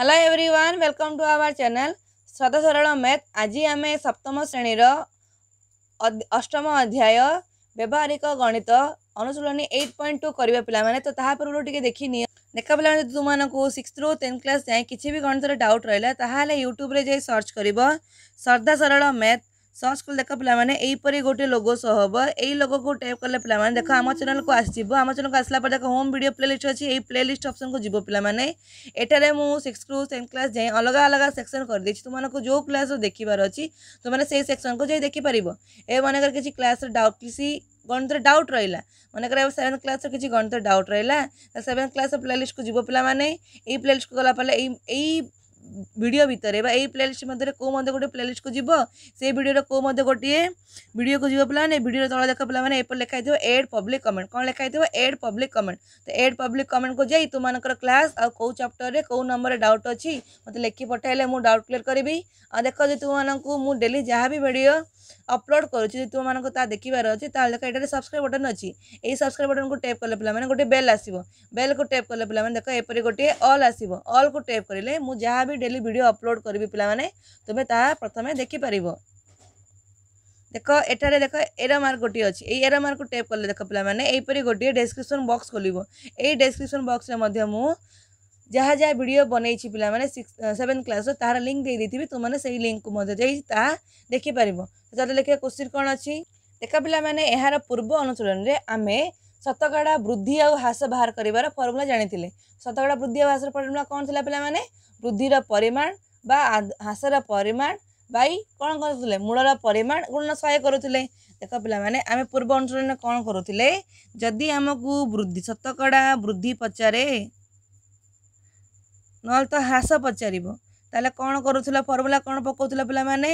hello everyone welcome to our channel स्वत Saral math आज आम सप्तम श्रेणी अष्टम अध्याय व्यवहारिक गणित अनुशूलन एट पॉइंट टू कर पिला तो पूर्व टी देखी देखा पे तुम सिक्स रू टेन्थ क्लास जाए कि भी गणित डाउट रहा है यूट्यूब सर्च कर सर्दा सरल मैथ सर्च कले देख पाने यहीपरी गोटे लोगो सह हम यही लोगो को टाइप कले पाने देख आम चैनल को आसो आम चैनल को आसला देख होम भिड प्ले लिस्ट अच्छी यही प्ले लिस्ट अप्सन को जी पाने मुझ सिक्स रु सेवेन क्लास जाए अलग अलग सेक्शन करदे तुमको जो क्लास देखार अच्छी तुमने से सेक्शन को जाए देखिपार ए मनकर किसी क्लास डाउट किसी गणित डाउट रहा मनकर सेवेन्थ क्लास किसी गणित डाउट रहा सेवेन्थ क्लास प्ले लिस्ट को जी पाने प्ले लिस्ट को गला ভিডিও ভিতর এ এই প্লেলিস্ট ম ধরে কো ম ধরে প্লেলিস্ট কো জিবো সেই ভিডিও কো ম ধরে কোটি এ ভিডিও কো জিব প্ল্যান এ ভিডিওর তলা দেখা প্ল্যান এ পর লিখাই দে এড পাবলিক কমেন্ট কো লিখাই দে এড পাবলিক কমেন্ট তো এড পাবলিক কমেন্ট কো যাই তো মানক ক্লাস আর কো চ্যাপ্টার রে কো নাম্বার डाउट अछि मते लेखि पठाइले मु डाउट क्लियर करबी आ देखो जे तु मानन को मु डेली जहां भी वीडियो अपलोड करू छि तु मानन को ता देखिबार अछि ताले का एरे সাবস্ক্রাইব বাটন अछि एई সাবস্ক্রাইব বাটন কো ট্যাপ कर लेला माने गोटे বেল आसीबो বেল কো ট্যাপ कर लेला माने देखो ए पर गोटे অল आसीबो অল কো ট্যাপ कर लेले मु जहां ডেইলি ভিডিও আপলোড করবি পিলা মানে তমে তা प्रथमे देखी परिबो देखो এটারে দেখো এরো মার গটি আছে এই এরো মার কো ট্যাপ করলে দেখো পিলা মানে এইপরি গটি এ ডেসক্রিপশন বক্স খুলিব এই ডেসক্রিপশন বক্সের মধ্যে মু যাহা যায় ভিডিও বনাইছি পিলা মানে 6 7 ক্লাস তহার লিংক দেই দিতিবি তুমি মানে সেই লিংক কো মধ্যে যাই তা দেখি পারিবো তাহলে লিখা क्वेश्चन कोन আছে দেখো পিলা মানে এহার পূর্ব অনুসরণ রে আমি শতকড়া বৃদ্ধি আৰু হাস বাহার কৰিবৰৰ ফর্মুলা জানি থিলে শতকড়া বৃদ্ধি আৰু হাসৰ পৰিমলা কোন ছিলা পিলা মানে ବୃଦ୍ଧିର ପରିମାଣ ବା ହ୍ରାସର ପରିମାଣ ବାଇ କ'ଣ କରୁଥିଲେ ମୂଳର ପରିମାଣ ଗୁଣନ ଶହେ କରୁଥିଲେ ଦେଖ ପିଲାମାନେ ଆମେ ପୂର୍ବ ଅନୁସରଣରେ କ'ଣ କରୁଥିଲେ ଯଦି ଆମକୁ ବୃଦ୍ଧି ଶତକଡ଼ା ବୃଦ୍ଧି ପଚାରେ ନହେଲେ ତ ହ୍ରାସ ପଚାରିବ ତାହେଲେ କ'ଣ କରୁଥିଲା ଫର୍ମୁଲା କ'ଣ ପକାଉଥିଲା ପିଲାମାନେ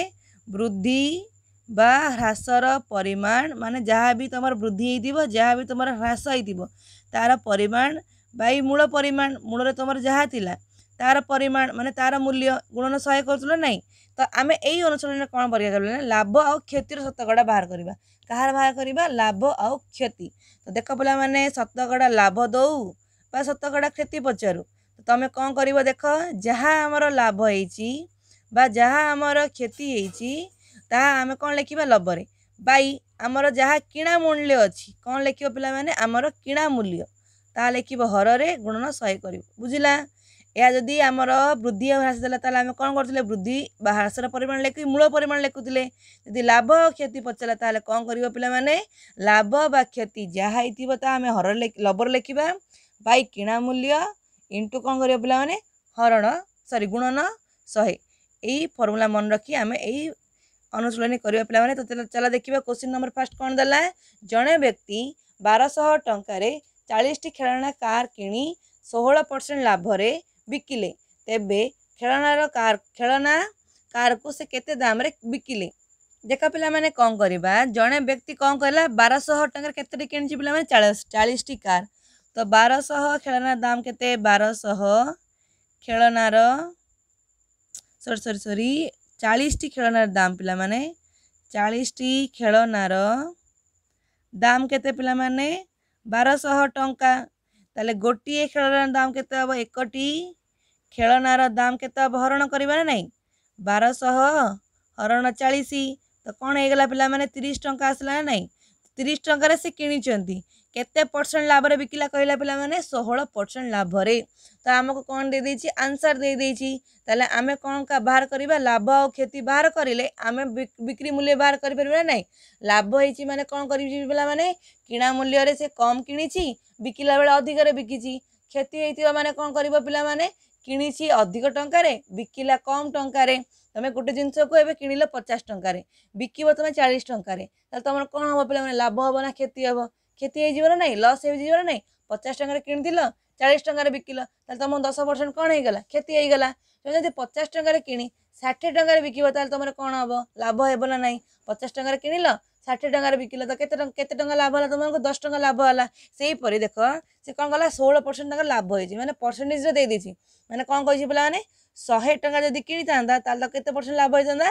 ବୃଦ୍ଧି ବା ହ୍ରାସର ପରିମାଣ ମାନେ ଯାହା ବି ତୁମର ବୃଦ୍ଧି ହେଇଥିବ ଯାହା ବି ତୁମର ହ୍ରାସ ହେଇଥିବ ତା'ର ପରିମାଣ ବାଇ ମୂଳ ପରିମାଣ ମୂଳରେ ତୁମର ଯାହା ଥିଲା ତାର ପରିମାଣ ମାନେ ତାର ମୂଲ୍ୟ ଗୁଣନ ଶହେ କରୁଥିଲୁ ନା ନାହିଁ ତ ଆମେ ଏଇ ଅନୁଶୀଳନରେ କ'ଣ ପରୀକ୍ଷା କରିବା ନା ଲାଭ ଆଉ କ୍ଷତିର ଶତକଡ଼ା ବାହାର କରିବା କାହାର ବାହାର କରିବା ଲାଭ ଆଉ କ୍ଷତି ତ ଦେଖ ପିଲାମାନେ ଶତକଡ଼ା ଲାଭ ଦେଉ ବା ଶତକଡ଼ା କ୍ଷତି ପଚାରୁ ତ ତୁମେ କ'ଣ କରିବ ଦେଖ ଯାହା ଆମର ଲାଭ ହେଇଛି ବା ଯାହା ଆମର କ୍ଷତି ହେଇଛି ତାହା ଆମେ କ'ଣ ଲେଖିବା ଲବରେ ବାଇ ଆମର ଯାହା କିଣା ମୂଲ୍ୟ ଅଛି କ'ଣ ଲେଖିବ ପିଲାମାନେ ଆମର କିଣା ମୂଲ୍ୟ ତାହା ଲେଖିବ ହରରେ ଗୁଣନ ଶହେ କରିବ ବୁଝିଲା ଏହା ଯଦି ଆମର ବୃଦ୍ଧି ଆଉ ହ୍ରାସ ଦେଲା ତାହେଲେ ଆମେ କ'ଣ କରୁଥିଲେ ବୃଦ୍ଧି ବା ହ୍ରାସର ପରିମାଣ ଲେଖି ମୂଳ ପରିମାଣ ଲେଖୁଥିଲେ ଯଦି ଲାଭ କ୍ଷତି ପଚାରିଲା ତାହେଲେ କ'ଣ କରିବ ପିଲାମାନେ ଲାଭ ବା କ୍ଷତି ଯାହା ହେଇଥିବ ତାହା ଆମେ ହର ଲବର ଲେଖିବା ବାଇ କିଣା ମୂଲ୍ୟ ଇଣ୍ଟୁ କ'ଣ କରିବ ପିଲାମାନେ ହରଣ ସରି ଗୁଣନ ଶହେ ଏଇ ଫର୍ମୁଲା ମନେ ରଖି ଆମେ ଏଇ ଅନୁଶୀଳନୀ କରିବା ପିଲାମାନେ ତ ଚାଲ ଦେଖିବା କୋଶ୍ଚିନ୍ ନମ୍ବର ଫାର୍ଷ୍ଟ କ'ଣ ଦେଲା ଜଣେ ବ୍ୟକ୍ତି ବାରଶହ ଟଙ୍କାରେ ଚାଳିଶଟି ଖେଳଣା କାର୍ କିଣି ଷୋହଳ ପରସେଣ୍ଟ ଲାଭରେ बिकले तेब खेलनार खेलना कार को से केते दाम बिकिले बिकले देख पे कौन करवा जड़े व्यक्ति कौन कहला बारशह टकर के पे चालीस टी कार तो बारशह खेलना दाम के बारशह खेलनार सरी सरी सरी चालीस टी खेलनार दाम पे चालीस टी खेलनार दाम के पाने बारश टाँह तेल गोटे खेल दाम के एकटी ଖେଳନାର ଦାମ କେତେ ଅପହରଣ କରିବା ନା ନାହିଁ ବାରଶହ ହରଣ ଚାଳିଶ ତ କ'ଣ ହେଇଗଲା ପିଲାମାନେ ତିରିଶ ଟଙ୍କା ଆସିଲା ନା ନାହିଁ ତିରିଶ ଟଙ୍କାରେ ସେ କିଣିଛନ୍ତି କେତେ ପରସେଣ୍ଟ ଲାଭରେ ବିକିଲା କହିଲା ପିଲାମାନେ ଷୋହଳ ପରସେଣ୍ଟ ଲାଭରେ ତ ଆମକୁ କ'ଣ ଦେଇଦେଇଛି ଆନ୍ସର ଦେଇଦେଇଛି ତାହେଲେ ଆମେ କ'ଣ ବାହାର କରିବା ଲାଭ ଆଉ କ୍ଷତି ବାହାର କରିଲେ ଆମେ ବିକ୍ରି ମୂଲ୍ୟ ବାହାର କରିପାରିବା ନାହିଁ ଲାଭ ହେଇଛି ମାନେ କ'ଣ କରିବି ପିଲାମାନେ କିଣା ମୂଲ୍ୟରେ ସେ କମ୍ କିଣିଛି ବିକିଲା ବେଳେ ଅଧିକରେ ବିକିଛି କ୍ଷତି ହେଇଥିବା ମାନେ କ'ଣ କରିବ ପିଲାମାନେ কিছি অধিক টঙ্কার বিকিলা কম টঙ্কার তুমি গোটে জিনিসকে এবার কিনিল পচাশ টঙ্কার বিকিব তুমি চাশ টঙ্কার তাহলে তোমার কম হব পিলা মানে লাভ হব না ক্ষতি হব ক্ষতি হয়ে যাবে না লস হয়ে যাবে না পচাশ টঙ্কার কিনিল চাশ টঙ্কার বিকিল তাহলে তোমার দশ পরসেন্ট কম হয়ে গেল ক্ষতি হয়ে গেল তুমি যদি পচাশ টঙ্কার কিনি ষাঠিয়ে টঙ্কার বিকিব তাহলে তোমার কম হব লাভ হব না পচাশ টঙ্কার কিনিল ষାଠିଏ ଟଙ୍କାରେ ବିକିଲ ତ କେତେ ଟଙ୍କା କେତେ ଟଙ୍କା ଲାଭ ହେଲା ତୁମମାନଙ୍କୁ ଦଶ ଟଙ୍କା ଲାଭ ହେଲା ସେହିପରି ଦେଖ ସେ କ'ଣ କଲା ଷୋହଳ ପରସେଣ୍ଟ ତାଙ୍କର ଲାଭ ହେଇଛି ମାନେ ପରସେଣ୍ଟେଜରେ ଦେଇଦେଇଛି ମାନେ କ'ଣ କହିଛି ପିଲାମାନେ ଶହେ ଟଙ୍କା ଯଦି କିଣିଥାନ୍ତା ତାହେଲେ ତ କେତେ ପରସେଣ୍ଟ ଲାଭ ହେଇଥାନ୍ତା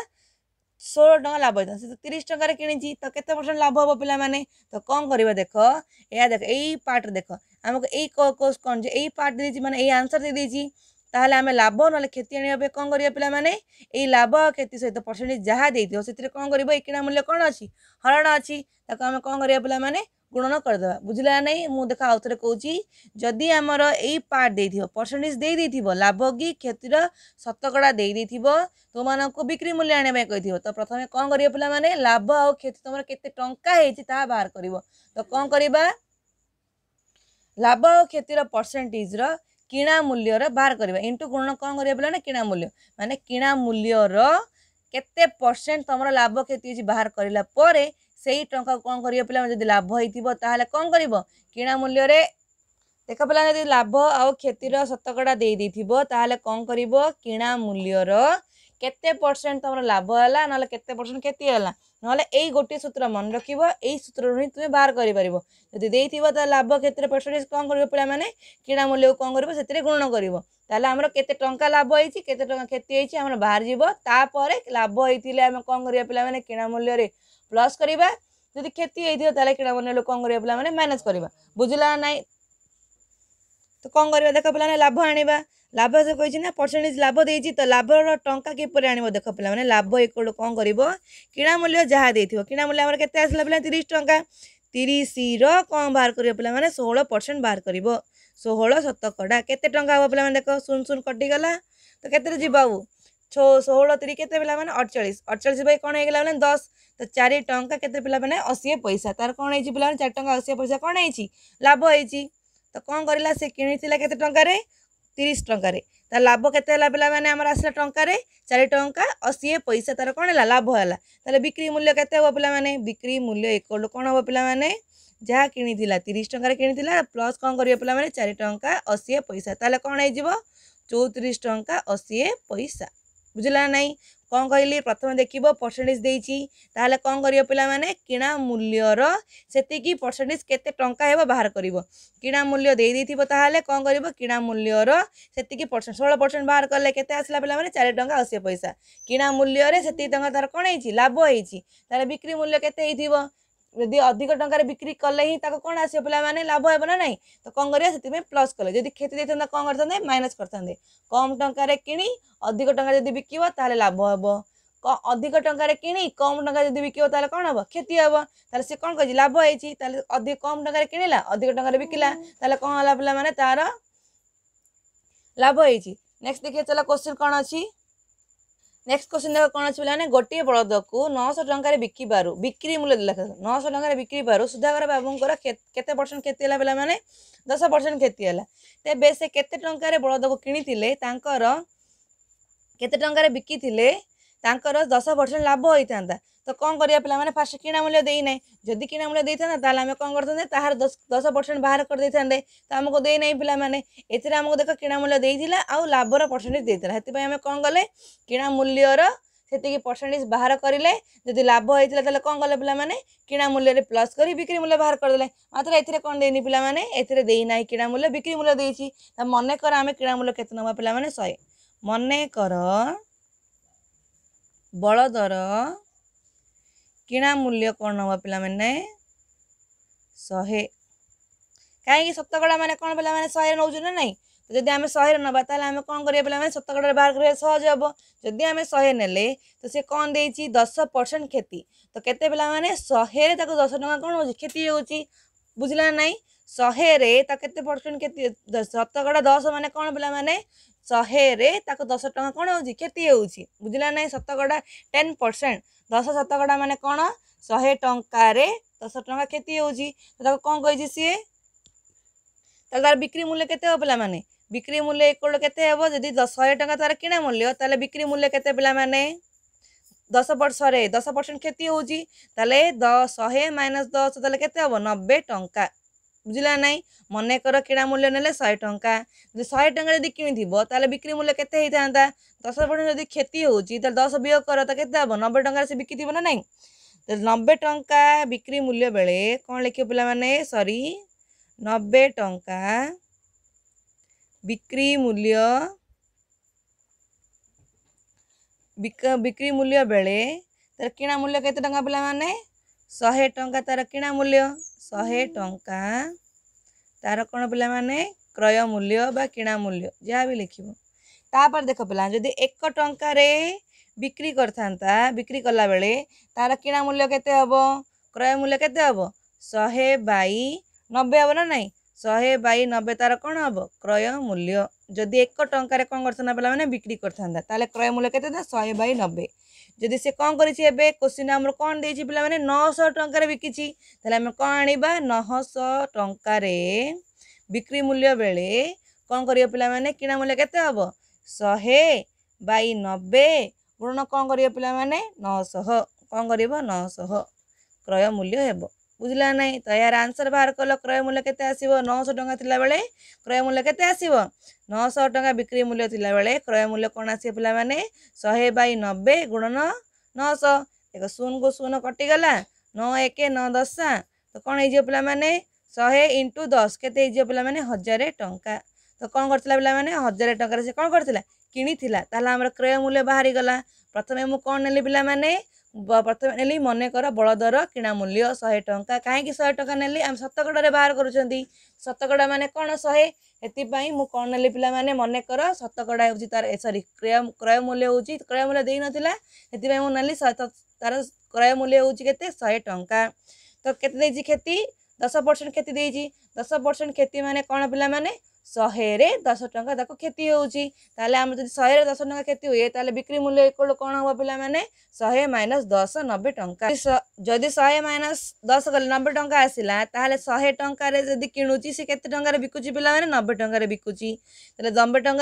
ଷୋହଳ ଟଙ୍କା ଲାଭ ହେଇଥାନ୍ତା ସେ ତ ତିରିଶ ଟଙ୍କାରେ କିଣିଛି ତ କେତେ ପରସେଣ୍ଟ ଲାଭ ହେବ ପିଲାମାନେ ତ କ'ଣ କରିବା ଦେଖ ଏହା ଦେଖ ଏଇ ପାର୍ଟରେ ଦେଖ ଆମକୁ ଏଇ କୋର୍ସ କ'ଣ ଯେ ଏଇ ପାର୍ଟ ଦେଇଛି ମାନେ ଏଇ ଆନ୍ସର୍ ଦେଇଦେଇଛି ତାହେଲେ ଆମେ ଲାଭ ନହେଲେ କ୍ଷତି ଆଣିବା ପାଇଁ କ'ଣ କରିବା ପିଲାମାନେ ଏଇ ଲାଭ ଆଉ କ୍ଷତି ସହିତ ପରସେଣ୍ଟେଜ୍ ଯାହା ଦେଇଥିବ ସେଥିରେ କ'ଣ କରିବ ଏଇ କିଣା ମୂଲ୍ୟ କ'ଣ ଅଛି ହରଣ ଅଛି ତାକୁ ଆମେ କ'ଣ କରିବା ପିଲାମାନେ ଗୁଣନ କରିଦେବା ବୁଝିଲା ନାହିଁ ମୁଁ ଦେଖ ଆଉ ଥରେ କହୁଛି ଯଦି ଆମର ଏଇ ପାର୍ଟ ଦେଇଥିବ ପରସେଣ୍ଟେଜ୍ ଦେଇଦେଇଥିବ ଲାଭ କି କ୍ଷତିର ଶତକଡ଼ା ଦେଇଦେଇଥିବ ତୁମମାନଙ୍କୁ ବିକ୍ରି ମୂଲ୍ୟ ଆଣିବା ପାଇଁ କହିଥିବ ତ ପ୍ରଥମେ କ'ଣ କରିବ ପିଲାମାନେ ଲାଭ ଆଉ କ୍ଷତି ତୁମର କେତେ ଟଙ୍କା ହେଇଛି ତାହା ବାହାର କରିବ ତ କ'ଣ କରିବା ଲାଭ ଆଉ କ୍ଷତିର ପରସେଣ୍ଟେଜ୍ର କିଣା ମୂଲ୍ୟର ବାହାର କରିବା ଇଣ୍ଟୁ ଗୁଣନ କ'ଣ କରିବା ବୋଲେ ନା କିଣା ମୂଲ୍ୟ ମାନେ କିଣା ମୂଲ୍ୟର କେତେ ପରସେଣ୍ଟ ତୁମର ଲାଭ କ୍ଷତି ଅଛି ବାହାର କରିଲା ପରେ ସେଇ ଟଙ୍କାକୁ କ'ଣ କରିବ ପିଲାମାନେ ଯଦି ଲାଭ ହେଇଥିବ ତାହେଲେ କ'ଣ କରିବ କିଣା ମୂଲ୍ୟରେ ଦେଖ ପିଲା ଯଦି ଲାଭ ଆଉ କ୍ଷତିର ଶତକଡ଼ା ଦେଇଦେଇଥିବ ତାହେଲେ କ'ଣ କରିବ କିଣା ମୂଲ୍ୟର କେତେ ପରସେଣ୍ଟ ତୁମର ଲାଭ ହେଲା ନହେଲେ କେତେ ପରସେଣ୍ଟ କ୍ଷତି ହେଲା ନହେଲେ ଏଇ ଗୋଟିଏ ସୂତ୍ର ମନେ ରଖିବ ଏଇ ସୂତ୍ରରୁ ହିଁ ତୁମେ ବାହାର କରିପାରିବ ଯଦି ଦେଇଥିବ ତାହେଲେ ଲାଭ କ୍ଷେତ୍ରରେ ପରସେଣ୍ଟେଜ୍ କ'ଣ କରିବ ପିଲାମାନେ କ୍ରୀଡ଼ା ମୂଲ୍ୟକୁ କ'ଣ କରିବ ସେଥିରେ ଗୁଣନ କରିବ ତାହେଲେ ଆମର କେତେ ଟଙ୍କା ଲାଭ ହେଇଛି କେତେ ଟଙ୍କା କ୍ଷତି ହେଇଛି ଆମର ବାହାରିଯିବ ତାପରେ ଲାଭ ହେଇଥିଲେ ଆମେ କ'ଣ କରିବା ପିଲାମାନେ କିଣା ମୂଲ୍ୟରେ ପ୍ଲସ୍ କରିବା ଯଦି କ୍ଷତି ହେଇଥିବ ତାହେଲେ କ୍ରୀଡ଼ା ମୂଲ୍ୟରୁ କ'ଣ କରିବା ପିଲାମାନେ ମାଇନସ୍ କରିବା ବୁଝିଲା ନା ନାହିଁ ତ କ'ଣ କରିବା ଦେଖ ପିଲାମାନେ ଲାଭ ଆଣିବା ଲାଭ ସେ କହିଛି ନା ପରସେଣ୍ଟେଜ ଲାଭ ଦେଇଛି ତ ଲାଭର ଟଙ୍କା କିପରି ଆଣିବ ଦେଖ ପିଲାମାନେ ଲାଭ ଏକଡ଼ କ'ଣ କରିବ କିଣା ମୂଲ୍ୟ ଯାହା ଦେଇଥିବ କିଣା ମୂଲ୍ୟ ଆମର କେତେ ଆସିଲା ପିଲା ତିରିଶ ଟଙ୍କା ତିରିଶର କ'ଣ ବାହାର କରିବ ପିଲାମାନେ ଷୋହଳ ପରସେଣ୍ଟ ବାହାର କରିବ ଷୋହଳ ଶତକଡ଼ା କେତେ ଟଙ୍କା ହେବ ପିଲାମାନେ ଦେଖ ଶୂନ ଶୂନ କଟିଗଲା ତ କେତେରେ ଯିବ ଆଉ ଛଅ ଷୋହଳ ତିରିଶ କେତେ ପିଲାମାନେ ଅଠଚାଳିଶ ଅଠଚାଳିଶ ଭାଇ କ'ଣ ହେଇଗଲା ମାନେ ଦଶ ତ ଚାରି ଟଙ୍କା କେତେ ପିଲାମାନେ ଅଶୀ ପଇସା ତାର କ'ଣ ହେଇଛି ପିଲାମାନେ ଚାରି ଟଙ୍କା ଅଶୀ ପଇସା କ'ଣ ହେଇଛି ଲାଭ ହେଇଛି ତ କ'ଣ କରିଲା ସେ କିଣିଥିଲା କେତେ ଟଙ୍କାରେ ତିରିଶ ଟଙ୍କାରେ ତା ଲାଭ କେତେ ହେଲା ପିଲାମାନେ ଆମର ଆସିଲା ଟଙ୍କାରେ ଚାରି ଟଙ୍କା ଅଶୀ ପଇସା ତାର କ'ଣ ହେଲା ଲାଭ ହେଲା ତାହେଲେ ବିକ୍ରି ମୂଲ୍ୟ କେତେ ହେବ ପିଲାମାନେ ବିକ୍ରି ମୂଲ୍ୟ ଇକ୍ୱାଲ୍ କ'ଣ ହେବ ପିଲାମାନେ ଯାହା କିଣିଥିଲା ତିରିଶ ଟଙ୍କାରେ କିଣିଥିଲା ପ୍ଲସ୍ କ'ଣ କରିବ ପିଲାମାନେ ଚାରି ଟଙ୍କା ଅଶୀ ପଇସା ତାହେଲେ କ'ଣ ହେଇଯିବ ଚଉତିରିଶ ଟଙ୍କା ଅଶୀ ପଇସା বুঝলা না নাই কম কহিলি প্রথমে দেখব পরসেন্টেজ দিয়েছি তাহলে কম করব পিলামানে কিনা মূল্যর সেতিকি পরসেন্টেজ কেতে টঙ্কা হব বাহার করব কিনা মূল্য দিয়ে দিয়েথিব তাহলে কম করব কিনা মূল্যর সেতিকি পরসেন্ট ষোল পরসেন্ট বাহার কলে কেতে আসলা পিলামানে চারি টঙ্কা অশী পয়সা কিনা মূল্যরে সেতিকি টঙ্কা তার কোণ হয়েছি লাভ হয়েছি তাহলে বিক্রি মূল্য কেতে হয়েছিল ଯଦି ଅଧିକ ଟଙ୍କାରେ ବିକ୍ରି କଲେ ହିଁ ତାକୁ କ'ଣ ଆସିବ ପିଲାମାନେ ଲାଭ ହେବ ନା ନାହିଁ ତ କ'ଣ କରିବା ସେଥିପାଇଁ ପ୍ଲସ୍ କଲେ ଯଦି କ୍ଷତି ଦେଇଥାନ୍ତା କ'ଣ କରିଥାନ୍ତେ ମାଇନସ୍ କରିଥାନ୍ତେ କମ୍ ଟଙ୍କାରେ କିଣି ଅଧିକ ଟଙ୍କାରେ ଯଦି ବିକିବ ତାହେଲେ ଲାଭ ହେବ ଅଧିକ ଟଙ୍କାରେ କିଣି କମ୍ ଟଙ୍କା ଯଦି ବିକିବ ତାହେଲେ କ'ଣ ହେବ କ୍ଷତି ହେବ ତାହେଲେ ସେ କ'ଣ କରିଛି ଲାଭ ହେଇଛି ତାହେଲେ ଅଧିକ କମ୍ ଟଙ୍କାରେ କିଣିଲା ଅଧିକ ଟଙ୍କାରେ ବିକିଲା ତାହେଲେ କ'ଣ ହେଲା ପିଲାମାନେ ତାର ଲାଭ ହେଇଛି ନେକ୍ସଟ ଦେଖିବା ଚାଲ କ୍ୱେଶ୍ଚିନ୍ କ'ଣ ଅଛି ନେକ୍ସଟ କ୍ୱେଶ୍ଚିନ୍ ଦେଖ କ'ଣ ଅଛି ପିଲାମାନେ ଗୋଟିଏ ବଳଦକୁ ନଅଶହ ଟଙ୍କାରେ ବିକିପାରୁ ବିକ୍ରି ମୂଲ୍ୟ ଲେଖା ନଅଶହ ଟଙ୍କାରେ ବିକ୍ରି ପାରୁ ସୁଧାକର ବାବୁଙ୍କର କେତେ ପରସେଣ୍ଟ କ୍ଷତି ହେଲା ପିଲାମାନେ ଦଶ ପରସେଣ୍ଟ କ୍ଷତି ହେଲା ତେବେ ସେ କେତେ ଟଙ୍କାରେ ବଳଦକୁ କିଣିଥିଲେ ତାଙ୍କର କେତେ ଟଙ୍କାରେ ବିକିଥିଲେ ତାଙ୍କର ଦଶ ପରସେଣ୍ଟ ଲାଭ ହୋଇଥାନ୍ତା তো କ'ଣ କରିବା ପିଲାମାନେ ଫାଷ୍ଟ କିଣା ମୂଲ୍ୟ ଦେଇନାହିଁ ଯଦି କିଣା ମୂଲ୍ୟ ଦେଇଥାନ୍ତା ତାହେଲେ ଆମେ କ'ଣ କରିଥାନ୍ତେ ତାହାର ଦଶ ପରସେଣ୍ଟ ବାହାର କରିଦେଇଥାନ୍ତେ ତ ଆମକୁ ଦେଇନାହିଁ ପିଲାମାନେ ଏଥିରେ ଆମକୁ ଦେଖ କିଣା ମୂଲ୍ୟ ଦେଇଥିଲା ଆଉ ଲାଭର ପରସେଣ୍ଟେଜ ଦେଇଥିଲା ସେଥିପାଇଁ ଆମେ କ'ଣ କଲେ କିଣା ମୂଲ୍ୟର ସେତିକି ପରସେଣ୍ଟେଜ ବାହାର କରିଲେ ଯଦି ଲାଭ ହେଇଥିଲା ତାହେଲେ କ'ଣ କଲେ ପିଲାମାନେ କିଣା ମୂଲ୍ୟରେ ପ୍ଲସ୍ କରି ବିକ୍ରି ମୂଲ୍ୟ ବାହାର କରିଦେଲେ ମାତ୍ର ଏଥିରେ କ'ଣ ଦେଇନି ପିଲାମାନେ ଏଥିରେ ଦେଇନାହିଁ କିଣା ମୂଲ୍ୟ ବିକ୍ରି ମୂଲ୍ୟ ଦେଇଛି ତ ମନେକର ଆମେ କିଣା ମୂଲ୍ୟ କେତେ ନେବା ପିଲାମାନେ ଶହେ ମନେକର ବଳଦର କିଣା ମୂଲ୍ୟ କ'ଣ ହେବ ପିଲାମାନେ ଶହେ କାହିଁକି ଶତକଡ଼ା ମାନେ କ'ଣ ପିଲାମାନେ ଶହେରେ ନେଉଛୁ ନା ନାହିଁ ତ ଯଦି ଆମେ ଶହେରେ ନେବା ତାହେଲେ ଆମେ କ'ଣ କରିବା ପିଲାମାନେ ଶତକଡ଼ାରେ ବାହାର କରିବା ସହଜ ହେବ ଯଦି ଆମେ ଶହେ ନେଲେ ତ ସେ କ'ଣ ଦେଇଛି ଦଶ ପରସେଣ୍ଟ କ୍ଷତି ତ କେତେ ପିଲାମାନେ ଶହେରେ ତାକୁ ଦଶ ଟଙ୍କା କ'ଣ ହେଉଛି କ୍ଷତି ହେଉଛି ବୁଝିଲା ନା ନାହିଁ शहे के परसेंट शतकड़ा दस मान कौन पे मैंने शहे दस टाँग कौन हो क्षति हो बुझला ना शतकड़ा टेन परसेंट दस शतकड़ा मान कौन शहे टकर दस टाँग क्षति हो कौन कह सीए तार बिक्री मूल्य के पाला मैंने बिक्री मूल्य एक कोटे जदि शहे टाँग तार कि मूल्य बिक्री मूल्य के पा मैंने दस वर्ष दस परसेंट क्षति हो शहे माइनस दस तेत नब्बे टाँह बुझला ना मन कर कि मूल्य ना शहे टाँचा शहे टाँह जी कि बिक्री मूल्य के दस परसेंट जब क्षति हो दस वियोग कर तो कैसे हम नब्बे टकरे बिकी थी ना ना नब्बे टाँचा बिक्री मूल्य बेले कौन लिखे पे सरी नब्बे टाँचा बिक्री मूल्य बिक्री मूल्य बेले तर कि मूल्य के शहे टाँचा तार कि मूल्य ଶହେ ଟଙ୍କା ତା'ର କ'ଣ ପିଲାମାନେ କ୍ରୟ ମୂଲ୍ୟ ବା କିଣା ମୂଲ୍ୟ ଯାହା ବି ଲେଖିବ ତାପରେ ଦେଖ ପିଲା ଯଦି ଏକ ଟଙ୍କାରେ ବିକ୍ରି କରିଥାନ୍ତା ବିକ୍ରି କଲାବେଳେ ତା'ର କିଣା ମୂଲ୍ୟ କେତେ ହେବ କ୍ରୟ ମୂଲ୍ୟ କେତେ ହେବ ଶହେ ବାଇ ନବେ ହେବ ନା ନାହିଁ ଶହେ ବାଇ ନବେ ତା'ର କ'ଣ ହେବ କ୍ରୟ ମୂଲ୍ୟ ଯଦି ଏକ ଟଙ୍କାରେ କ'ଣ କରିଥାନ୍ତା ପିଲାମାନେ ବିକ୍ରି କରିଥାନ୍ତା ତାହେଲେ କ୍ରୟ ମୂଲ୍ୟ କେତେ ଥିଲା ଶହେ ବାଇ ନବେ ଯଦି ସେ କ'ଣ କରିଛି ଏବେ କୋଶ୍ଚିନ୍ ଆମର କ'ଣ ଦେଇଛି ପିଲାମାନେ ନଅଶହ ଟଙ୍କାରେ ବିକିଛି ତାହେଲେ ଆମେ କ'ଣ ଆଣିବା ନଅଶହ ଟଙ୍କାରେ ବିକ୍ରି ମୂଲ୍ୟ ବେଳେ କ'ଣ କରିବ ପିଲାମାନେ କିଣା ମୂଲ୍ୟ କେତେ ହେବ ଶହେ ବାଇ ନବେ ଗୁଣନ କ'ଣ କରିବ ପିଲାମାନେ ନଅଶହ କ'ଣ କରିବ ନଅଶହ କ୍ରୟ ମୂଲ୍ୟ ହେବ বুঝলা না তো এর আনসর বাহার কল ক্রয় মূল্য কেতে আসব নশো টাকা লাগে ক্রয় মূল্য কেতে আসব নশো টাকা বিক্রি মূল্য লাগে ক্রয় মূল্য কোণ আসে পিলা মানে শহে বাই নবে গুণন নশো দেখ শূন্য কু শূন্য কটিগলা ন এক ন দশা তো কোণ হয়ে পিলা মানে শহে ইন্টু দশ কেতে হয়ে পিলা মানে হাজার টঙ্কা তো কোণ করছিল পিলা মানে হাজার টাকার সে কোণ করছিল কিনি তাহলে আমার ক্রয় মূল্য বাহারি গলা প্রথমে মু কোণ নেলি পিলা মানে प्रथमे न बलदर किणाम मूल्य शेट टङा काहीँक शे टा नै आम शतकडले बाह्रुन्छ शतकडा महे एपी मि पि मन शत कडा तार सरी क्रय क्रय मूल्य हुन्छ क्रय मूल्य नै मिल्त तार क्रय मूल्य हो शेट टाते क्षति दस पर्सेन्ट क्षति दिन्छ दस पर्सेन्ट क्षति म शहे दस टाँह देख क्षति होम जब शहे दस टाँग क्षति हुए तो बिक्री मूल्य इक्वल कौन हम पाने शहे माइनस दस नबे टाइम जदि शहे माइनस दस गले नबे टाँग आसला तेज़े शहे टकरि किणुची से कत टकर बिकुच पे नबे टकर बिकुच नबे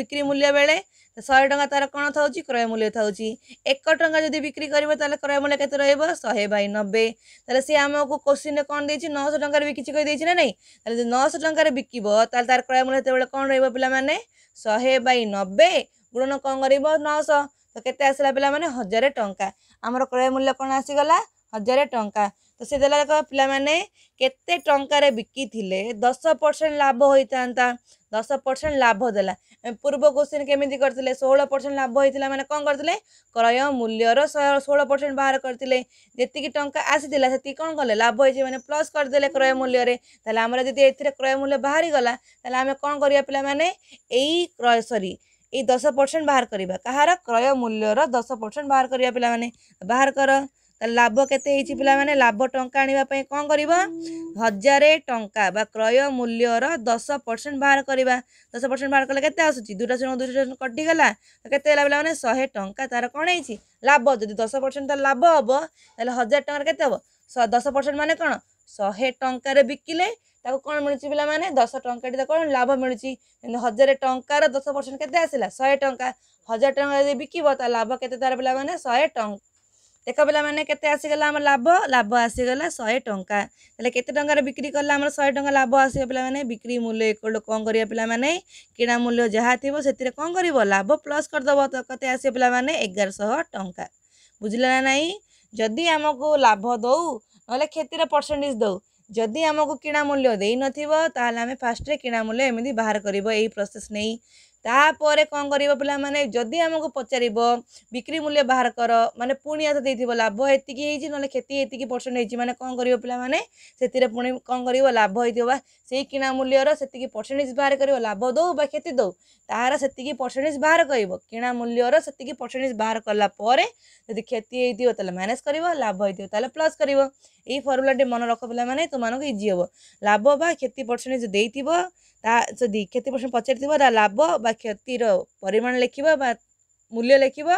बिक्री मूल्य बेले ଶହେ ଟଙ୍କା ତା'ର କ'ଣ ଥାଉଛି କ୍ରୟ ମୂଲ୍ୟ ଥାଉଛି ଏକ ଟଙ୍କା ଯଦି ବିକ୍ରି କରିବ ତାହେଲେ କ୍ରୟ ମୂଲ୍ୟ କେତେ ରହିବ ଶହେ ବାଇ ନବେ ତାହେଲେ ସେ ଆମକୁ କୋଶ୍ଚିନ୍ରେ କ'ଣ ଦେଇଛି ନଅଶହ ଟଙ୍କାରେ ବିକିଛି କହିଦେଇଛି ନା ନାହିଁ ତାହେଲେ ଯଦି ନଅଶହ ଟଙ୍କାରେ ବିକିବ ତାହେଲେ ତା'ର କ୍ରୟ ମୂଲ୍ୟ ସେତେବେଳେ କ'ଣ ରହିବ ପିଲାମାନେ ଶହେ ବାଇ ନବେ ଗୁଣନ କ'ଣ କରିବ ନଅଶହ ତ କେତେ ଆସିଲା ପିଲାମାନେ ହଜାରେ ଟଙ୍କା ଆମର କ୍ରୟ ମୂଲ୍ୟ କ'ଣ ଆସିଗଲା ହଜାରେ ଟଙ୍କା ତ ସେ ଦେଲା ପିଲାମାନେ କେତେ ଟଙ୍କାରେ ବିକିଥିଲେ ଦଶ ପରସେଣ୍ଟ ଲାଭ ହୋଇଥାନ୍ତା दस लाभ लाभदला पूर्व कोमिति गरिह पर्सेन्ट लाभे कन् क्रय मूल्य र षो पर्सेन्ट बाह्र गरितिक टा आउँदै लाभेला मैले प्लस गरिदेले क्रय मूल्यले तर जिल्ला क्रय मूल्य बाह्र गला कि पिमेन्ट ए क्रय सरी ए दस पर्सेन्ट बाह्र कहाँ क्रय मूल्य र दस पर्सेन्ट बाह्र गरेको पिने कर ତାହେଲେ ଲାଭ କେତେ ହେଇଛି ପିଲାମାନେ ଲାଭ ଟଙ୍କା ଆଣିବା ପାଇଁ କ'ଣ କରିବା ହଜାରେ ଟଙ୍କା ବା କ୍ରୟ ମୂଲ୍ୟର ଦଶ ପରସେଣ୍ଟ ବାହାର କରିବା ଦଶ ପରସେଣ୍ଟ ବାହାର କଲେ କେତେ ଆସୁଛି ଦୁଇଟା ଶୂନ ଦୁଇଟା ଶୂନ କଟିଗଲା କେତେ ହେଲା ପିଲାମାନେ ଶହେ ଟଙ୍କା ତାର କ'ଣ ହେଇଛି ଲାଭ ଯଦି ଦଶ ପରସେଣ୍ଟ ତାର ଲାଭ ହେବ ତାହେଲେ ହଜାର ଟଙ୍କାର କେତେ ହେବ ଦଶ ପରସେଣ୍ଟ ମାନେ କ'ଣ ଶହେ ଟଙ୍କାରେ ବିକିଲେ ତାକୁ କ'ଣ ମିଳୁଛି ପିଲାମାନେ ଦଶ ଟଙ୍କାଟି ତ କ'ଣ ଲାଭ ମିଳୁଛି ହଜାରେ ଟଙ୍କାର ଦଶ ପରସେଣ୍ଟ କେତେ ଆସିଲା ଶହେ ଟଙ୍କା ହଜାର ଟଙ୍କା ଯଦି ବିକିବ ତା ଲାଭ କେତେ ତାର ପିଲାମାନେ ଶହେ ଟଙ୍କା দেখ পিলামানে কেতে আসিগলা আমার লাভ লাভ আসিগলা শহে টঙ্কা তাহলে কেতে টঙ্কার বিক্রি করলে আমার শহে টঙ্কা লাভ আসবে পিলামানে বিক্রি মূল্য ইকোল কম করিবা পিলামানে কিনা মূল্য যাহা থিব সেতিরে কম করিব লাভ প্লস করদব তো কেতে আসিবে পিলামানে এগারশহ টঙ্কা বুঝিলা না নাই যদি আমাকে লাভ দৌ নহলে ক্ষতির পরসেন্টেজ দৌ ଯଦି ଆମକୁ କିଣା ମୂଲ୍ୟ ଦେଇନଥିବ ତାହେଲେ ଆମେ ଫାଷ୍ଟରେ କିଣା ମୂଲ୍ୟ ଏମିତି ବାହାର କରିବ ଏଇ ପ୍ରୋସେସ୍ ନେଇ ତାପରେ କ'ଣ କରିବ ପିଲାମାନେ ଯଦି ଆମକୁ ପଚାରିବ ବିକ୍ରି ମୂଲ୍ୟ ବାହାର କର ମାନେ ପୁଣି ଆସ ଦେଇଥିବ ଲାଭ ଏତିକି ହେଇଛି ନହେଲେ କ୍ଷତି ଏତିକି ପରସେଣ୍ଟ ହେଇଛି ମାନେ କ'ଣ କରିବ ପିଲାମାନେ ସେଥିରେ ପୁଣି କ'ଣ କରିବ ଲାଭ ହେଇଥିବ ବା ସେଇ କିଣା ମୂଲ୍ୟର ସେତିକି ପରସେଣ୍ଟେଜ୍ ବାହାର କରିବ ଲାଭ ଦେଉ ବା କ୍ଷତି ଦେଉ ତାହାର ସେତିକି ପରସେଣ୍ଟେଜ୍ ବାହାର କରିବ କିଣା ମୂଲ୍ୟର ସେତିକି ପରସେଣ୍ଟେଜ୍ ବାହାର କଲା ପରେ ଯଦି କ୍ଷତି ହେଇଥିବ ତାହେଲେ ମାଇନସ୍ କରିବ ଲାଭ ହେଇଥିବ ତାହେଲେ ପ୍ଲସ୍ କରିବ ଏଇ ଫର୍ମୁଲାଟି ମନେ ରଖ ପିଲାମାନେ ତୁମମାନଙ୍କୁ ଇଜି ହେବ ଲାଭ ବା କ୍ଷତି ପରସେଣ୍ଟ ଯେଉଁ ଦେଇଥିବ ତା ଯଦି କ୍ଷତି ପରସେଣ୍ଟ ପଚାରିଥିବ ତା ଲାଭ ବା କ୍ଷତିର ପରିମାଣ ଲେଖିବ ବା ମୂଲ୍ୟ ଲେଖିବ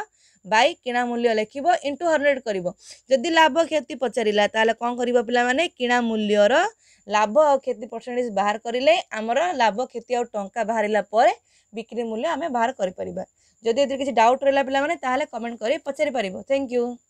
ବାଇ କିଣା ମୂଲ୍ୟ ଲେଖିବ ଇଣ୍ଟୁ ହଣ୍ଡ୍ରେଡ଼ କରିବ ଯଦି ଲାଭ କ୍ଷତି ପଚାରିଲା ତାହେଲେ କ'ଣ କରିବ ପିଲାମାନେ କିଣା ମୂଲ୍ୟର ଲାଭ ଆଉ କ୍ଷତି ପରସେଣ୍ଟେଜ୍ ବାହାର କରିଲେ ଆମର ଲାଭ କ୍ଷତି ଆଉ ଟଙ୍କା ବାହାରିଲା ପରେ ବିକ୍ରି ମୂଲ୍ୟ ଆମେ ବାହାର କରିପାରିବା ଯଦି ଏଥିରେ କିଛି ଡାଉଟ୍ ରହିଲା ପିଲାମାନେ ତାହେଲେ କମେଣ୍ଟ କରି ପଚାରି ପାରିବ ଥ୍ୟାଙ୍କ ୟୁ